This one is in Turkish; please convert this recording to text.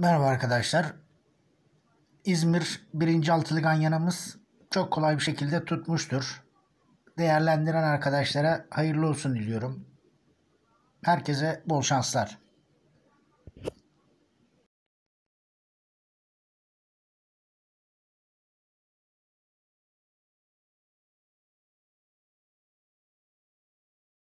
Merhaba arkadaşlar. İzmir 1. altılı yanımız çok kolay bir şekilde tutmuştur. Değerlendiren arkadaşlara hayırlı olsun diliyorum. Herkese bol şanslar.